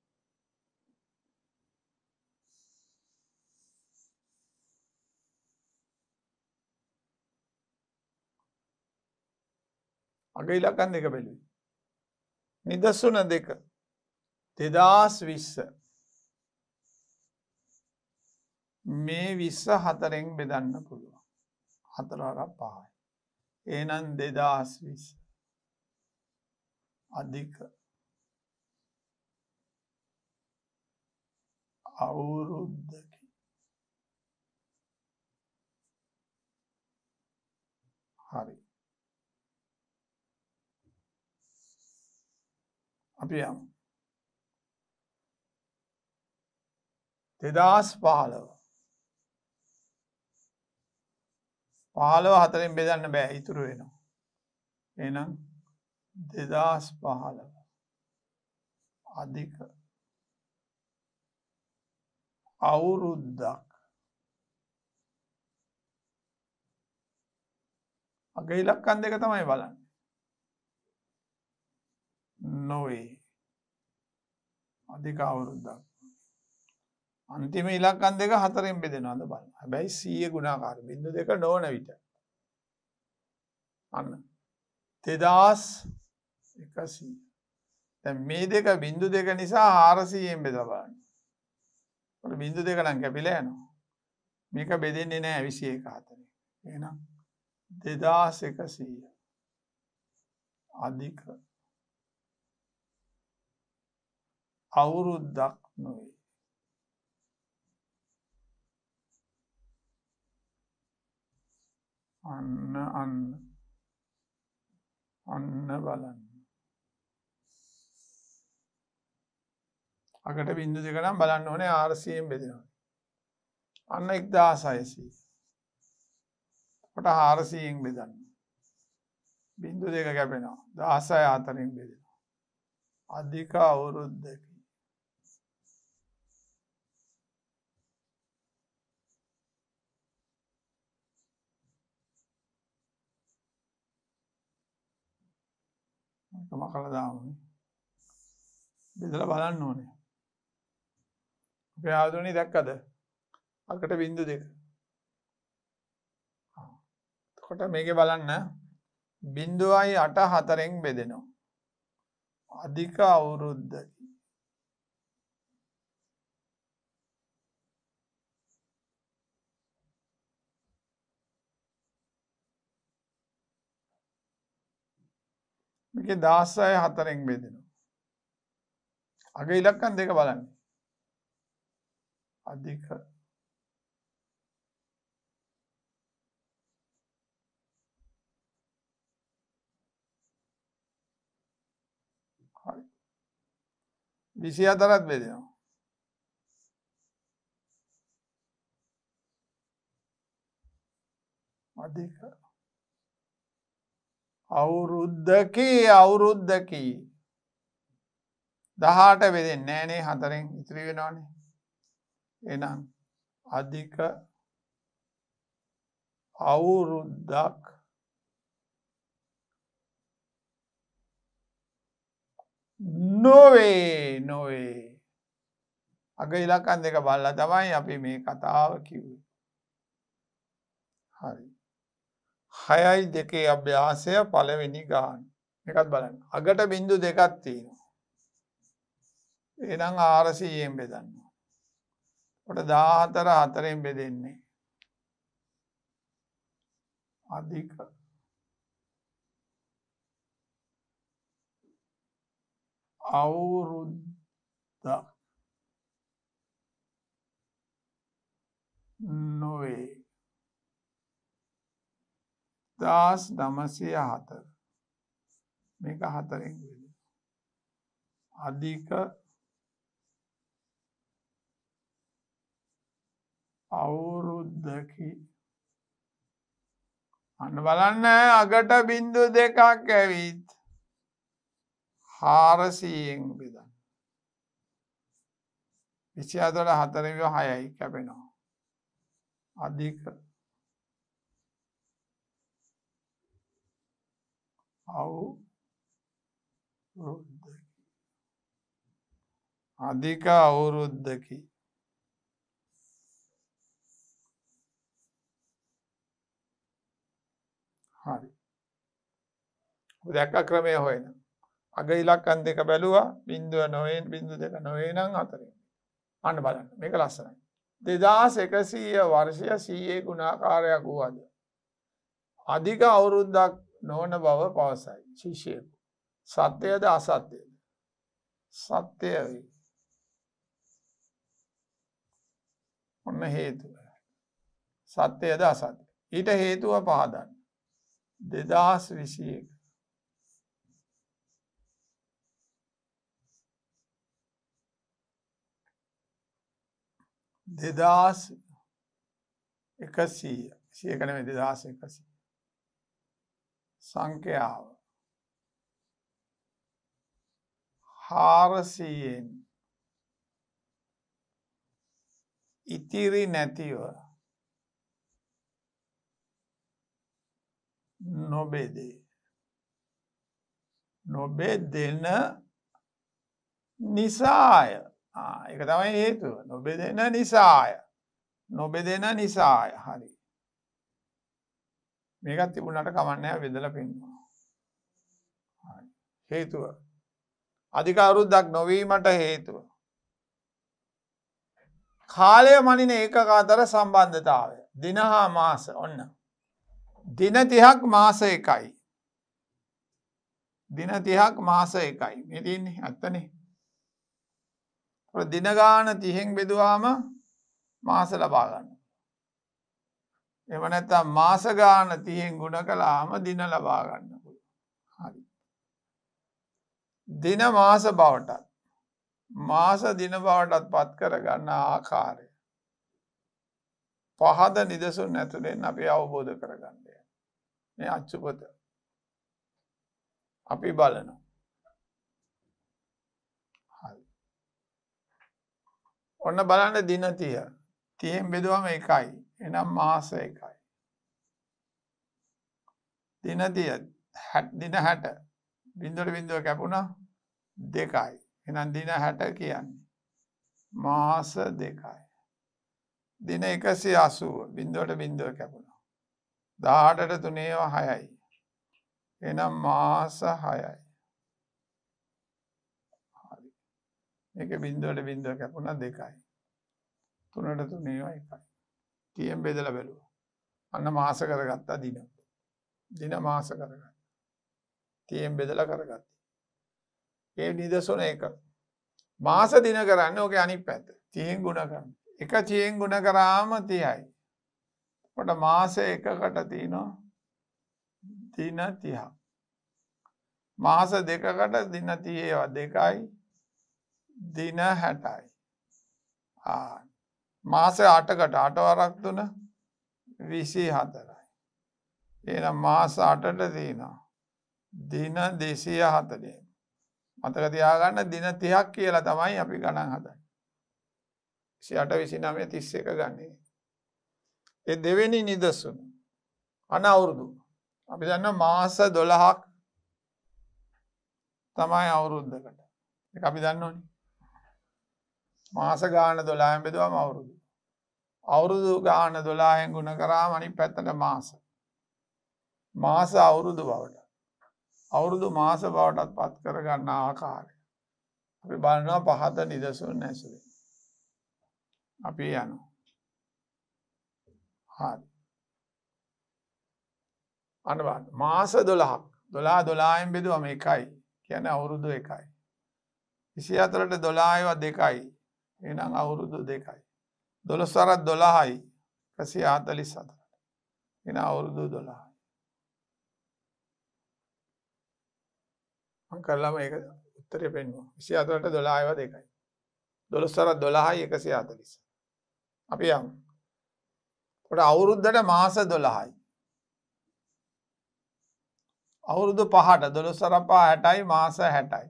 අග ඉලකන් දෙක බැලුයි. නිදසුන දෙක දෙදස් විස්ස මේ විස්ස හතරෙන් බෙදන්න පුළුවන් හතරර පායි ඒනන් දෙදස් විස්ස අධික අවුරුද්දකි හරි අපි යම් දෙදස් පහලව පහලව හතරින් බෙදන්න බෑ ඉතුරු වෙනවා එනම් දෙදස් පහලව අධික අවුරුද්දක් අග ඉලක්කන් දෙක තමයි බලන්න නොවේ අධික අවුරුද්දක් අන්තිම ඉලක්කන් දෙක හතරෙන් බෙදෙනවාද බල හැබැයි සිය ගුණාකාර බිඳු දෙක නොවන විට අන්න තෙදස් එකසී මේ දෙක බිින්දු දෙක නිසා ආරසයෙන් බෙදබන්න ට බින්දු දෙක නම් කැපිලා යනවා මේක බෙදෙන්නේ නෑ විසිය එක අතරේ එනම් දෙදස් එකසීය අධික අවුරුද්දක් නොවේ අන්න අන්න අන්න බලන්න අකට බින්දු දෙකනම් බලන්න ඕනේ ආර්සියෙන් බෙදෙනවා. අන්න එක්දා සයසී. කොට හාරසීයෙන් බෙදන්න. බින්දු දෙක කැපෙනවා දහසය අතරින් බෙදෙනවා. අධික අවුරුද්දකි. මකල දාමනේ බෙදල බලන්න ඕනේ අපේ ආදුරනේ දැක්කද? අකට බින්දු දෙක. එතකොට මේකේ බලන්න බින්දුවයි 8 4ෙන් බෙදෙනවා. අධික අවුරුද්දකි. මේකේ 16 4ෙන් බෙදෙනවා. අග ඉලක්කම් දෙක බලන්න. අධික හරි විසි අතරත් බෙදෙනවා අධික අවුරුද්ධකී අවුරුද්ධකී දහට වෙදෙන් නෑනේ හතරෙන් ඉතිරි වෙනවානේ එනම් අධික අවුරුද්දක් නොවේ නොවේ අග ඉලකන් දෙක බල්ල තමයි අපි මේ කතාව කිව්වේ හරි හයයි දෙකේ අභ්‍යාසය පළවෙනි ගාන එකත් බලන්න අගට බින්දු දෙකත් තියෙනවා එනම් ආරසයෙන් බෙදන්න කොට දාහතර හතරෙන් බෙදෙන්නේ අධික අවුරුද්ද නොවේ දස් දමසය හතර මේක හතරෙන් අධික අවුරුද්දකි අන්න බලන්න අගට බින්දු දෙකක් ඇවිත් හාරසීයෙන් බිදන්න විසි අතට හතරව හයයි කැපෙනවා අධික අවු අධික අවුරුද්දකි හරි. දැක්ක ක්‍රමය හොයන. අග ඉලක්කම් දෙක බැලුවා බිංදුව නොවේ බිංදු දෙක නොවේ නම් හතරෙන්. අන්න බලන්න මේක ලස්සනයි. 2100 වර්ෂය 100 ගුණාකාරයක් වූවද අධික අවුරුද්දක් නොවන බව පවසයි ශිෂ්‍යයෙකු. සත්‍යයද අසත්‍යයද? සත්‍යයි. ඔන්න හේතුව. සත්‍යයද අසත්‍යද? ඊට හේතුව පහදන්න. දෙදහස් විසි එක දෙදස් එකසීය සියකනම දෙදස් එකසී සංකයාව හාරසීයෙන් ඉතිරි නැතිව නොබෙදේ. නොබෙදෙන නිසාය එක තමයි හේතුව නොබෙදෙන නිසාය නොබෙදෙන නිසාය හරි මේකත් තිබුණට කමන්නය වෙදල පෙන්වා හේතුව අධිකවරුද්දක් නොවීමට හේතුව කාලය මනින ඒක අතර සම්බන්ධතාවය දිනහා මාස ඔන්න දින තිහක් මාස එකයි දින තිහක් මාස එකයි මෙතින්නේ ඇත්තනේ දිනගාන තිහෙෙන් බෙදවාම මාස ලබාගන්න එමනැත්තා මාසගාන තියෙන් ගුණ කලාම දින ලබාගන්න හරි දින මාස බවටත් මාස දින බවටත් පත් කරගන්න ආකාරය පහද නිදසුන් ඇතුළෙන් අපි අවබෝධ කරගන්න මේ අච්චුපොත අපි බලනු ඔන්න බලන්න දිනතිය තියෙන් බෙදුවම එකයි එනම් මාස එකයි දිනතිය දින හැට බින්දුවට බින්දුව කැපුණා දෙකයි එනම් දින හැට කියන්නේ මාස දෙකයි දින එකසි අසුව බින්දුවට බින්දුව කැපුණ දාටට තුනේව හයයි. එනම් මාස හයයි. එක බින්දුවට බින්දුව කැපුණ දෙකයි. තුනට තුනේව එකයි. තියෙන් බෙදල බැලුව. අන්න මාස කරගත්තා දින. දින මාස කරගන්න. තියෙන් බෙදල කරගත්ත. ඒ නිදසුන එක. මාස දින කරන්න ඕක අනි පැත්ත තියෙන් ගුණ කරන්න. එක චියෙන් ගුණ කරාම තියයි. කොට මාස එකකට තියනවා දින තිහා. මාස දෙකකට දින තියේවා දෙකයි දින හැටයි. මාස අටකට අටවරක් තුන විසි හතරයි. එන මාස අටට තියනවා. දින දෙසය හතරේ. මතක තියාගන්න දින තියක් කියලා තමයි අපි ගණන් හදයි. සියට විසි නමය තිස්ස එක ගන්නේ. ඒ දෙවෙනි නිදසුන අනවුරුදු අපි දන්න මාස දොළහක් තමයි අවුරුද්ධකට අපි දන්න ඕනි මාස ගාන දොලායම් බෙදවාම අවුරුදු අවුරුදු ගාන දොලායෙන් ගුණ කරා මනි පැත්තට මාස මාස අවුරුදු බවට අවුරුදු මාස බවටත් පත් කරගන්න ආකාරය අපි බලන්නවා පහත නිදසුන් ඇසුරේ අපි යනවා හරි. අන්න බලන්න මාස 12ක් 12 12න් බෙදුවම 1යි. කියන්නේ අවුරුදු 1යි. 24ට 12ව 2යි. එහෙනම් අවුරුදු 2යි. 12 අර 12යි 144. එහෙනම් අවුරුදු 12යි. මම කරලාම ඒක උත්තරය පෙන්වුවා. 24ට 12ව 2යි. 12 අර 12යි 140. අපි යමු. ට අවුරුද්ධට මාස දොළහයි. අවුරුදු පහට දොළු සරපා හැටයි මාස හැටයි.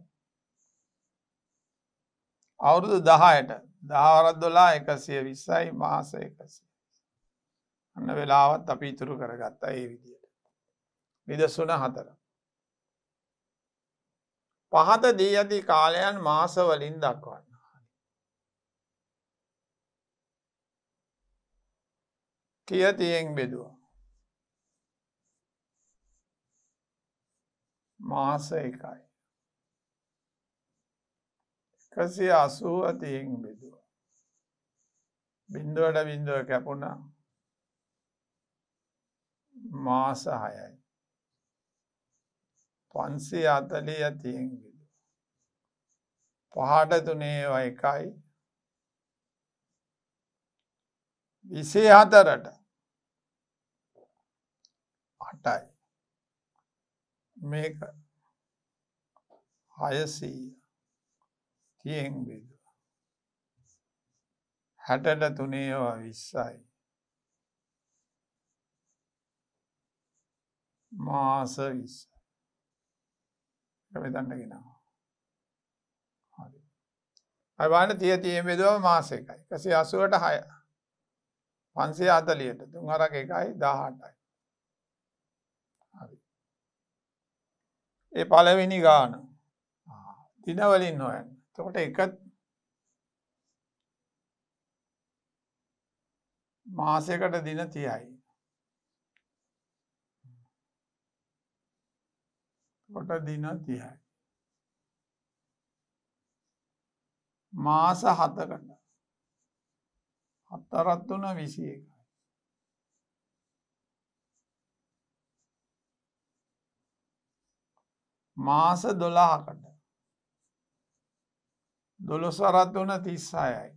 අවුරුදු දහයට දහවරත් දොලා එකසිය විස්සයි මාස එකසිය. අන්න වෙලාවත් අපි ඉතුරු කරගත්තා ඒ විදියට. විදසුන හතර. පහත දී ඇති කාලයන් මාසවලින් දක්වන්න. තියතියෙන් බෙදුව මාස එකයි එකසි අසුව තියෙන් බෙදුව බින්දුවට බින්දුව කැපුණා මාස හයයි පන්සේ අතලිය තියෙන් බිදුව පහට තුනේ එකයි විසේ හතරට අටයි මේක හයසීය තියෙන් බිඳ හැටට තුනේවා විස්සයි මාස විස්ස වෙදන්නගෙනවා අවාන තිය තියෙන් බෙදුව මාස එකයි කසි අසුවට හය පන්සේ අතලියට තුන්හරක එකයි දාහටයි ඒ පලවෙනි ගාන දිනවලින් නොයන් තකොට එකත් මාසයකට දින තියයි කොට දින තියයි මාස හතකට හතරත් වන විසි එකයි මාස දොලාහකට දොළොසරත් වන තිස්සායයි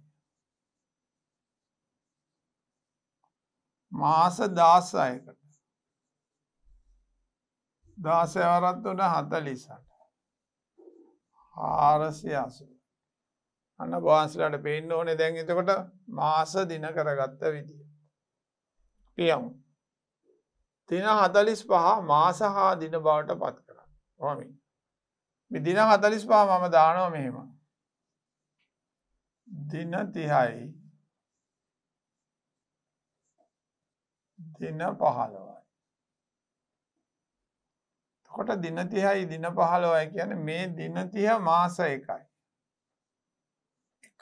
මාස දාසයකට දාසයවරත් වන හත ලිසට ආරසය අසුව අන්න බවන්සලට පේන්න ඕන දැන් එතකොට මාස දින කරගත්ත විදිිය. පියමු. තින හතලිස් පහ මාස හා දින බවට පත් කර හොමින්. දින හතලිස් පහ මම දානෝ මෙහෙම. දින තිහයි දින පහළවයි. කොට දිනතිහයි දින පහළවයි කියන මේ දිනතිහ මාස එකයි.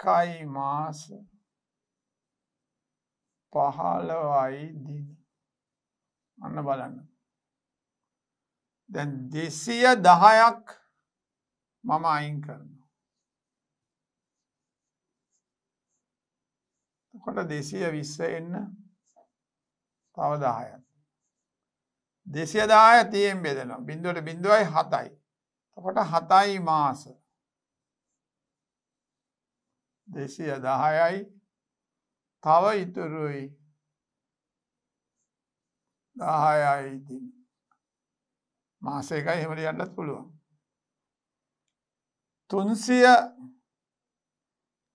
එකයි මාස පහළවයි දින අන්න බලන්න දැන් දෙසිය දහයක් මම අයින් කරනවා කොට දෙසිය විස්ස එන්න තව දායත් දෙසිය දාය තියෙන් බෙදෙනවා බිඳුවට බිඳුවයි හතයි තකොට හතයි මාස දෙසය දහයයි තව ඉතුරුයි දහයයිති මාස එකයි හෙමට යන්නත් පුළුවන් තුන්සිය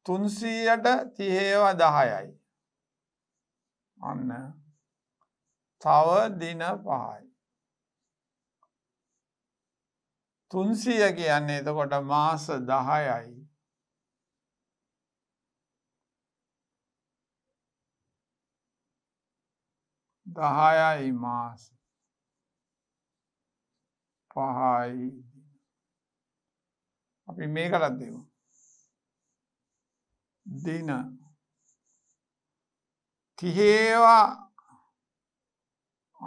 තුන්සීයට තිහේවා දහයයි අන්න තව දින පහයි තුන්සිය කියන්නේ එතකොට මාස දහයයි දහයයි මාස පහයි අපි මේකටත් දෙව දින තිහේවා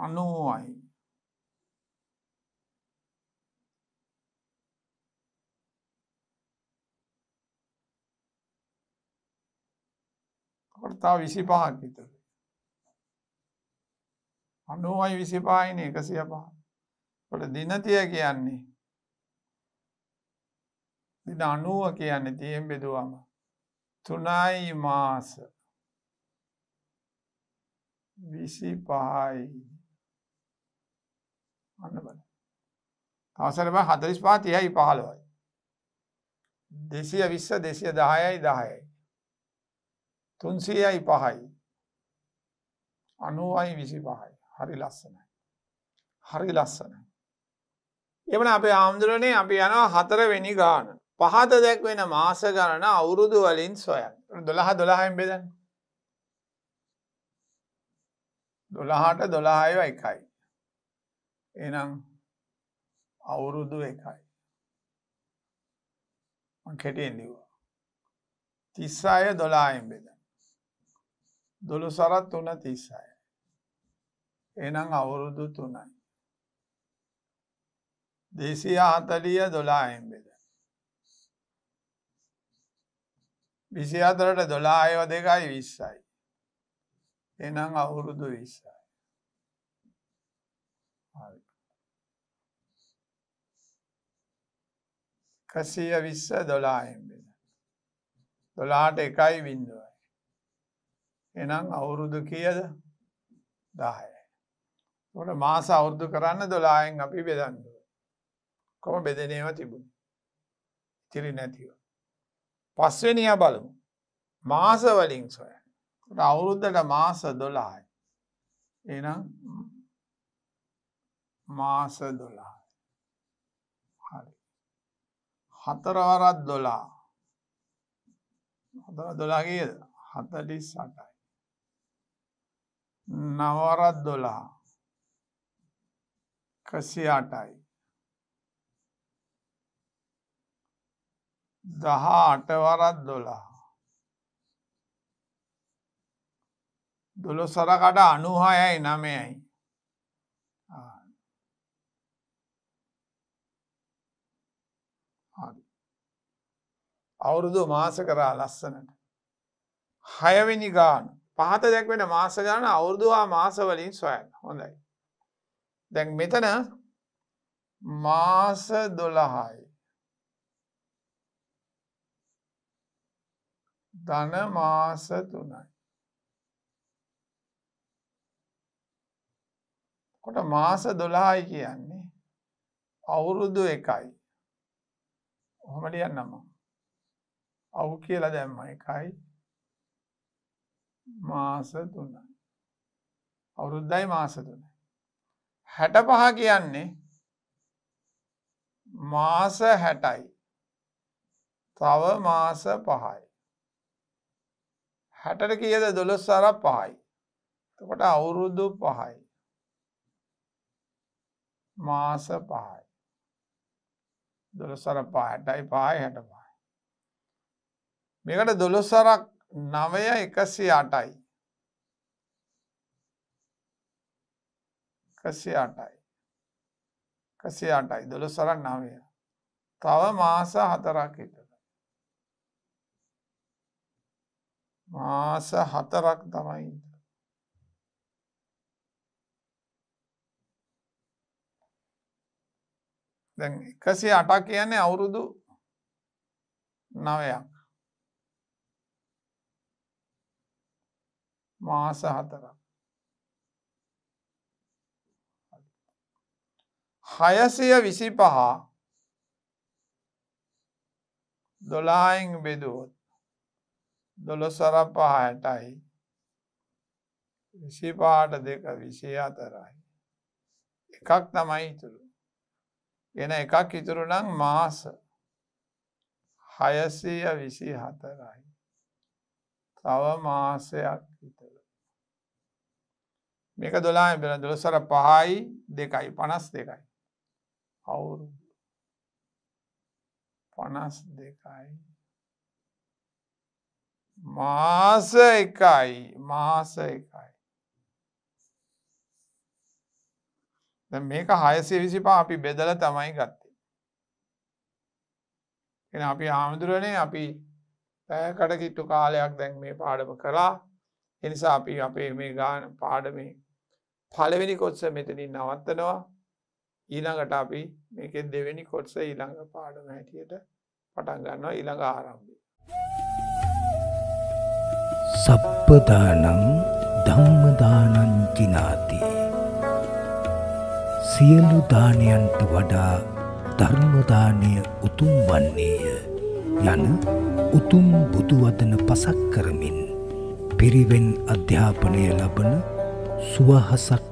අනුවයි කොටතා විසි පහක් විතර අනුවයි විසිපායින එකසිය පහ කොට දිනතිය කියන්නේ දින අනුව කියන්නේ තියෙන් බෙදුවම තුනයි මාස විසි පහයි අන්න බල තවසර බ හතරිස් පා තියයි පහළොයි දෙසිය විශ්ස දෙසිය දහයයි දහයයි තුන්සියයි පහයි අනුවයි විසි පහයි හරි ලස්සනයි. හරි ලස්සනයි. එමන අපේ ආමුදුරනේ අපි යනවා හතරවෙනි ගාන පහත දැක්වෙන මාස ගණන අවුරුදු වලින් සොයන් දොළහ දොළහයිම් බෙදන් දොළහට දොළහයව එකයි එනම් අවුරුදු එකයි කෙටෙන් ලිවා තිස්සාය දොලායෙන් බෙද දොළු සරත් වන තිස්සාය එනම් අවුරුදු තුනයි. දෙසිය හතලිය දොලායෙන් බෙද. විසි අතරට දොලායව දෙකයි විස්සයි. එනම් අවුරුදු විස්සයි. කසිය විස්ස දොලායෙන් බෙද. දොලාට එකයි බින්දුවයි. එනම් අවුරුදු කියද දාහය. ඕන මාස අවුරුදු කරන්න 12න් අපි බෙදන්න කොහොම බෙදෙනේව තිබුණේ ඉතිරි නැතිව පස්වෙනියා බලමු මාස වලින් සොයන්න අවුරුද්දට මාස 12යි එහෙනම් මාස 12 හරි හතර වරක් 12 හතර 12 කීයද 48යි නව වරක් 12 එකසිය අටයි දහ අටවරත් දොලා දොළොසරකට අනුහායයි නමයයි අවුරුදු මාස කරා ලස්සනට හයවෙනි ගාන පහත දැක්වෙන මාස ගාන අවුරුදුවා මාසවලින් සොයන් හොඳයි දැන් මෙතන මාස දොළහයි ධන මාස තුනයි කොට මාස දොළහයි කියන්නේ අවුරුදු එකයි හොමට යන්නම අවු කියලා දැම්ම එකයි මාස තුනයි අවුරුද්දයි මාස තුනයි හැට පහ කියන්නේ මාස හැටයි තව මාස පහයි හැටට කියද දොළොස් සර පහයි තකොට අවුරුදු පහයි මාස පහයි දොළොස්සර පහටයි පහයි හැට පහයි මේකට දොළොස්සරක් නවය එකසි අටයි එකසිය අටයි එකසිය අටයි දොළොස්සරක් නවය තව මාස හතරක් හිටට මාස හතරක් තමයි දැන් එකසිය අටක් කියන්නේ අවුරුදු නවයක් මාස හතරක් හයසය විසි පහ දොලායින් බෙදුවොත් දොළොසර පහටයි විසි පාට දෙක විසි අතරයි එකක් තමයි ඉතුරු එන එකක් ඉතුරු නම් මාස හයසය විසි හතරයි තව මාසයක් ඉතුරු මේක දොලා බෙන දොළොසර පහයි දෙකයි පනස් දෙකයි අවුරුදු පනස් දෙකයි මාස එකයි මාස එකයි මේක හයසේ විසි පා අපි බෙදල තමයි ගත්තේ එන අපි හාමුදුරනේ අපි පැයකට කිට්ටු කාලයක් දැන් මේ පාඩම කලා එනිසා අපි අපේ මේ ගාන පාඩමේ පලවෙනි කොත්ස මෙතනින් නවත්තනවා ඊළඟට අපි මේක දෙවෙනි කොටස ඊළඟ පාඩම හැටියට පටන් ගන්නවා ඊළඟ ආරම්භය. සප්පදානං ධම්මදානං කිනාති. සියලු දානයන්ට වඩා ධර්ම දාණය උතුම් වන්නේය යන උතුම් බුදු වදන පසක් කරමින් පිරිවෙන් අධ්‍යාපනය ලබන සුවහසක්